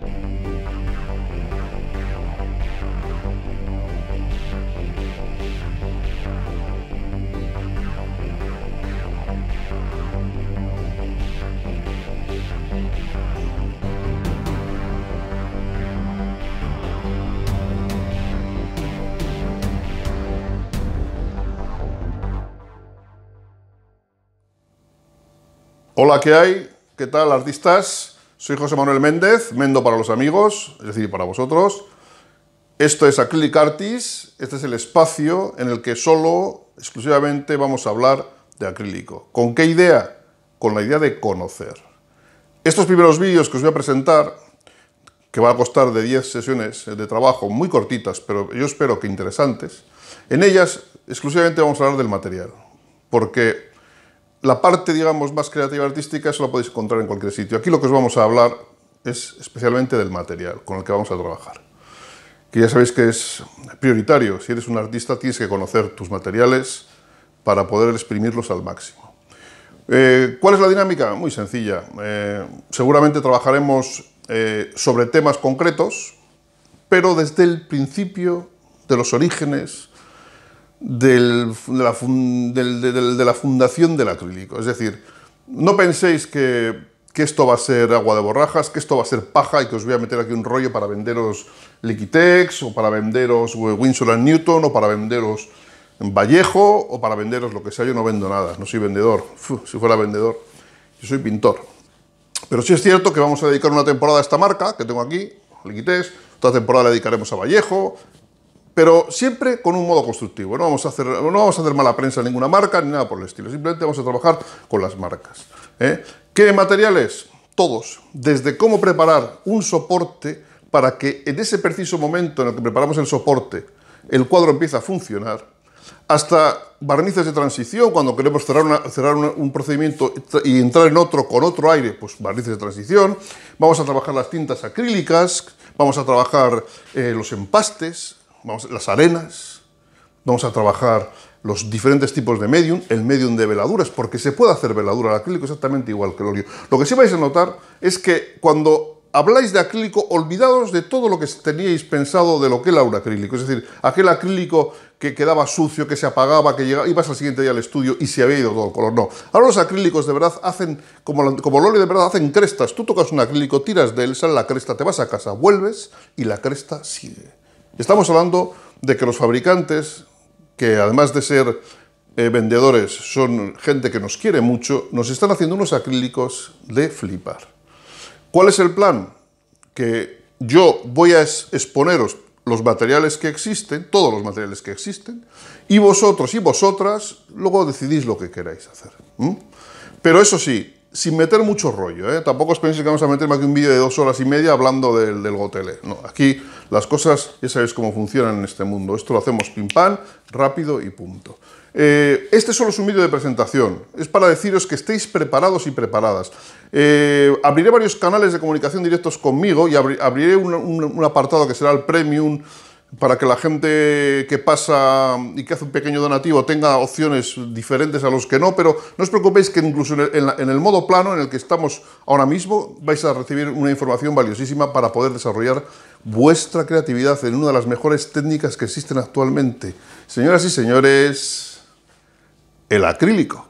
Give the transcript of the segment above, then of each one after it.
Música é. Hola, ¿qué hay? ¿Qué tal, artistas? Soy José Manuel Méndez, Mendo para los amigos, es decir, para vosotros. Esto es Acrylic Artis, este es el espacio en el que solo, exclusivamente, vamos a hablar de acrílico. ¿Con qué idea? Con la idea de conocer. Estos primeros vídeos que os voy a presentar, que va a costar de 10 sesiones de trabajo, muy cortitas, pero yo espero que interesantes, en ellas exclusivamente vamos a hablar del material, porque la parte, digamos, más creativa artística, eso la podéis encontrar en cualquier sitio. Aquí lo que os vamos a hablar es especialmente del material con el que vamos a trabajar. Que ya sabéis que es prioritario. Si eres un artista, tienes que conocer tus materiales para poder exprimirlos al máximo. Eh, ¿Cuál es la dinámica? Muy sencilla. Eh, seguramente trabajaremos eh, sobre temas concretos, pero desde el principio de los orígenes de, la fundación del acrílico. Es decir, no penséis que, esto va a ser agua de borrajas, que esto va a ser paja y que os voy a meter aquí un rollo para venderos Liquitex o para venderos Winsor Newton o para venderos Vallejo o para venderos lo que sea. Yo no vendo nada, no soy vendedor. si fuera vendedor, yo soy pintor. Pero sí es cierto que vamos a dedicar una temporada a esta marca que tengo aquí, Liquitex, otra temporada la dedicaremos a Vallejo, pero siempre con un modo constructivo. No vamos a hacer, no vamos a hacer mala prensa a ninguna marca ni nada por el estilo. Simplemente vamos a trabajar con las marcas. ¿eh? ¿Qué materiales? Todos. Desde cómo preparar un soporte para que en ese preciso momento en el que preparamos el soporte, el cuadro empieza a funcionar, hasta barnices de transición, cuando queremos cerrar, cerrar un procedimiento y entrar en otro con otro aire, pues barnices de transición. Vamos a trabajar las tintas acrílicas, vamos a trabajar eh, los empastes, vamos, las arenas, vamos a trabajar los diferentes tipos de medium, el medium de veladuras, porque se puede hacer veladura al acrílico exactamente igual que el óleo. Lo que sí vais a notar es que cuando habláis de acrílico, olvidaos de todo lo que teníais pensado de lo que era un acrílico, es decir, aquel acrílico que quedaba sucio, que se apagaba, que llegaba, ibas al siguiente día al estudio y se había ido todo el color. No. Ahora los acrílicos de verdad hacen, como, como el óleo de verdad, hacen crestas. Tú tocas un acrílico, tiras de él, sale la cresta, te vas a casa, vuelves y la cresta sigue. Estamos hablando de que los fabricantes, que además de ser eh, vendedores, son gente que nos quiere mucho, nos están haciendo unos acrílicos de flipar. ¿Cuál es el plan? Que yo voy a exponeros los materiales que existen, todos los materiales que existen, y vosotros y vosotras luego decidís lo que queráis hacer. Pero eso sí, sin meter mucho rollo. ¿eh? Tampoco os penséis que vamos a meter más que un vídeo de dos horas y media hablando del, del, Gotele. No, aquí las cosas ya sabéis cómo funcionan en este mundo. Esto lo hacemos pim pam, rápido y punto. Eh, este solo es un vídeo de presentación. Es para deciros que estéis preparados y preparadas. Eh, abriré varios canales de comunicación directos conmigo y abriré un apartado que será el Premium para que la gente que pasa y que hace un pequeño donativo tenga opciones diferentes a los que no, pero no os preocupéis que incluso en el, en el, modo plano en el que estamos ahora mismo vais a recibir una información valiosísima para poder desarrollar vuestra creatividad en una de las mejores técnicas que existen actualmente. Señoras y señores, el acrílico.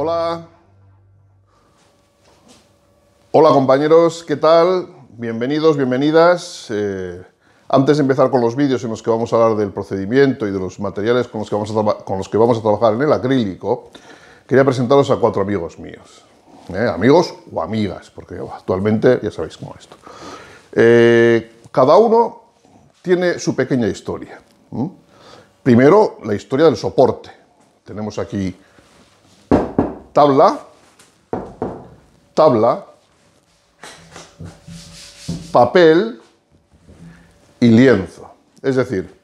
Hola. Hola compañeros, ¿qué tal? Bienvenidos, bienvenidas. Eh, antes de empezar con los vídeos en los que vamos a hablar del procedimiento y de los materiales con los que vamos a, con los que vamos a trabajar en el acrílico, quería presentaros a cuatro amigos míos. ¿eh? amigos o amigas, porque actualmente ya sabéis cómo es esto. Eh, cada uno tiene su pequeña historia. Primero, la historia del soporte. Tenemos aquí tabla, tabla, papel y lienzo. Es decir,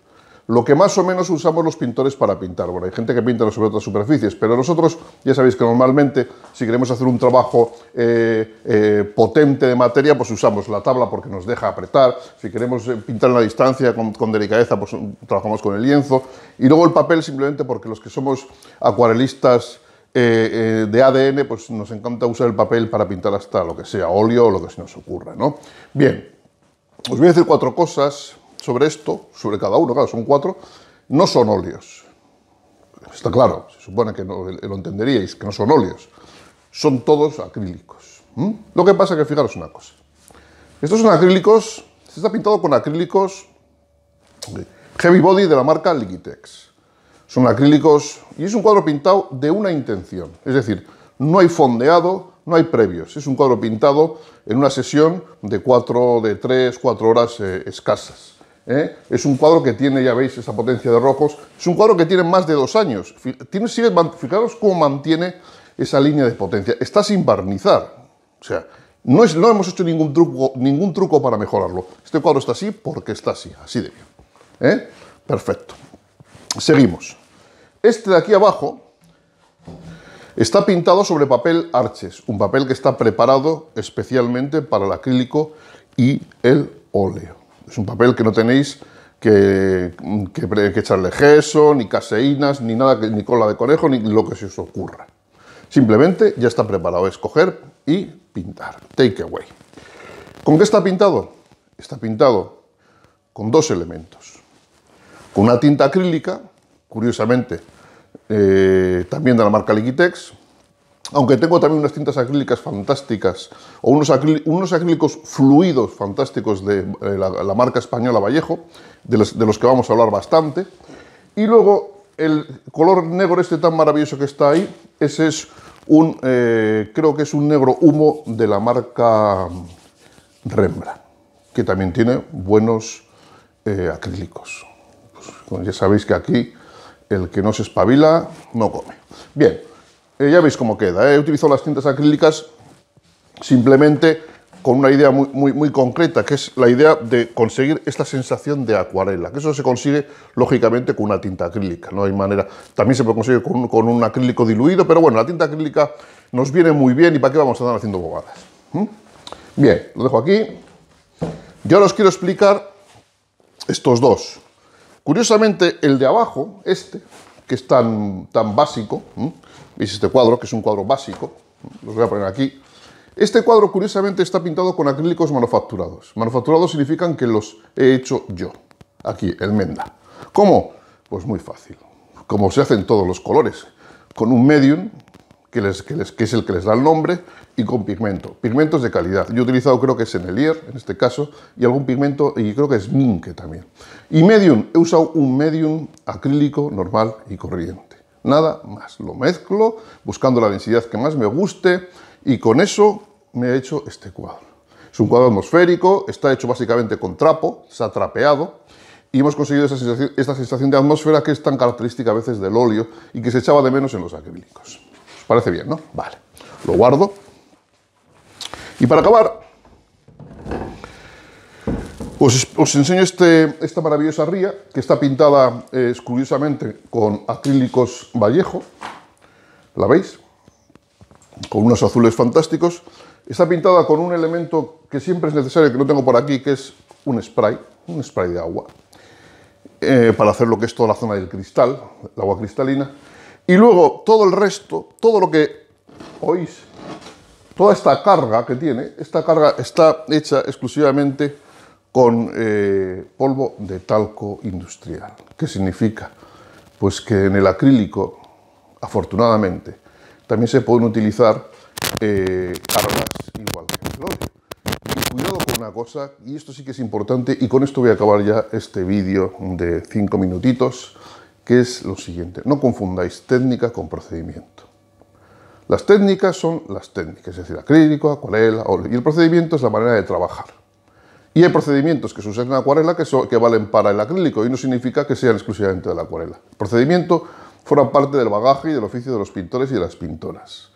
lo que más o menos usamos los pintores para pintar. Bueno, hay gente que pinta sobre otras superficies, pero nosotros ya sabéis que normalmente si queremos hacer un trabajo eh, eh, potente de materia, pues usamos la tabla porque nos deja apretar. Si queremos eh, pintar a la distancia con, con, delicadeza, pues trabajamos con el lienzo. Y luego el papel simplemente porque los que somos acuarelistas eh, eh, de ADN, pues nos encanta usar el papel para pintar hasta lo que sea, óleo o lo que se nos ocurra, ¿no? Bien, os voy a decir cuatro cosas sobre esto, sobre cada uno, claro, son cuatro, no son óleos. Está claro, se supone que eh, lo entenderíais, que no son óleos. Son todos acrílicos. Lo que pasa es que fijaros una cosa. Estos son acrílicos, se está pintado con acrílicos Heavy Body de la marca Liquitex. Son acrílicos y es un cuadro pintado de una intención. Es decir, no hay fondeado, no hay previos. Es un cuadro pintado en una sesión de cuatro, de 3, 4 horas eh, escasas. ¿eh? Es un cuadro que tiene, ya veis, esa potencia de rojos. Es un cuadro que tiene más de dos años. Tiene, fijaros cómo mantiene esa línea de potencia. Está sin barnizar. O sea, no, hemos hecho ningún truco, para mejorarlo. Este cuadro está así porque está así, así de bien. ¿eh? Perfecto. Seguimos. Este de aquí abajo está pintado sobre papel arches, un papel que está preparado especialmente para el acrílico y el óleo. Es un papel que no tenéis que, echarle gesso, ni caseínas, ni nada, ni cola de conejo, ni lo que se os ocurra. Simplemente ya está preparado, es coger y pintar. Take away. ¿Con qué está pintado? Está pintado con dos elementos. Con una tinta acrílica, curiosamente eh, también de la marca Liquitex. Aunque tengo también unas tintas acrílicas fantásticas o unos, unos acrílicos fluidos fantásticos de eh, la, marca española Vallejo, de los, que vamos a hablar bastante. Y luego el color negro este tan maravilloso que está ahí, ese es un, eh, creo que es un negro humo de la marca Rembrandt, que también tiene buenos acrílicos. Pues, ya sabéis que aquí el que no se espabila no come. Bien, eh, ya veis cómo queda. He eh. utilizado las tintas acrílicas simplemente con una idea muy, muy, concreta, que es la idea de conseguir esta sensación de acuarela, que eso se consigue lógicamente con una tinta acrílica, no hay manera, también se puede conseguir con, un acrílico diluido, pero bueno, la tinta acrílica nos viene muy bien y para qué vamos a estar haciendo bobadas. ¿Mm? Bien, lo dejo aquí. Yo os quiero explicar estos dos, Curiosamente, el de abajo, este, que es tan, tan básico, veis este cuadro, que es un cuadro básico, los voy a poner aquí. Este cuadro, curiosamente, está pintado con acrílicos manufacturados. Manufacturados significan que los he hecho yo. Aquí, el menda. ¿Cómo? Pues muy fácil. Como se hacen todos los colores. Con un medium, que, es el que les da el nombre, y con pigmento. Pigmentos de calidad. Yo he utilizado creo que es Enelier, en este caso, y algún pigmento, y creo que es Minke también. Y medium, he usado un medium acrílico normal y corriente. Nada más. Lo mezclo, buscando la densidad que más me guste, y con eso me he hecho este cuadro. Es un cuadro atmosférico, está hecho básicamente con trapo, se ha trapeado, y hemos conseguido esa esta sensación de atmósfera que es tan característica a veces del óleo y que se echaba de menos en los acrílicos. Parece bien, ¿no? Vale. Lo guardo. Y para acabar, os, enseño este, esta maravillosa ría, que está pintada eh, con acrílicos Vallejo. ¿La veis? Con unos azules fantásticos. Está pintada con un elemento que siempre es necesario, que no tengo por aquí, que es un spray, un spray de agua, eh, para hacer lo que es toda la zona del cristal, el agua cristalina. Y luego todo el resto, todo lo que oís, toda esta carga que tiene, esta carga está hecha exclusivamente con eh, polvo de talco industrial. ¿Qué significa? Pues que en el acrílico, afortunadamente, también se pueden utilizar eh, cargas igual que el Y cuidado con una cosa, y esto sí que es importante, y con esto voy a acabar ya este vídeo de cinco minutitos que es lo siguiente. No confundáis técnica con procedimiento. Las técnicas son las técnicas, es decir, acrílico, acuarela, óleo. Y el procedimiento es la manera de trabajar. Y hay procedimientos que suceden usan en acuarela que, que valen para el acrílico y no significa que sean exclusivamente de la acuarela. El procedimiento forma parte del bagaje y del oficio de los pintores y de las pintoras.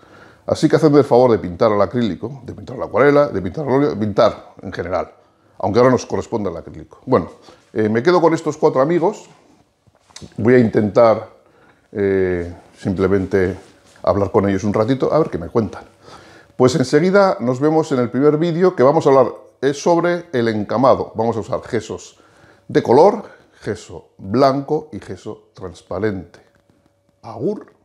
Así que hacedme el favor de pintar al acrílico, de pintar a la acuarela, de pintar al óleo, pintar en general. Aunque ahora nos corresponda al acrílico. Bueno, eh, me quedo con estos cuatro amigos voy a intentar eh, simplemente hablar con ellos un ratito, a ver qué me cuentan. Pues enseguida nos vemos en el primer vídeo que vamos a hablar es sobre el encamado. Vamos a usar gesos de color, gesso blanco y gesso transparente. Agur.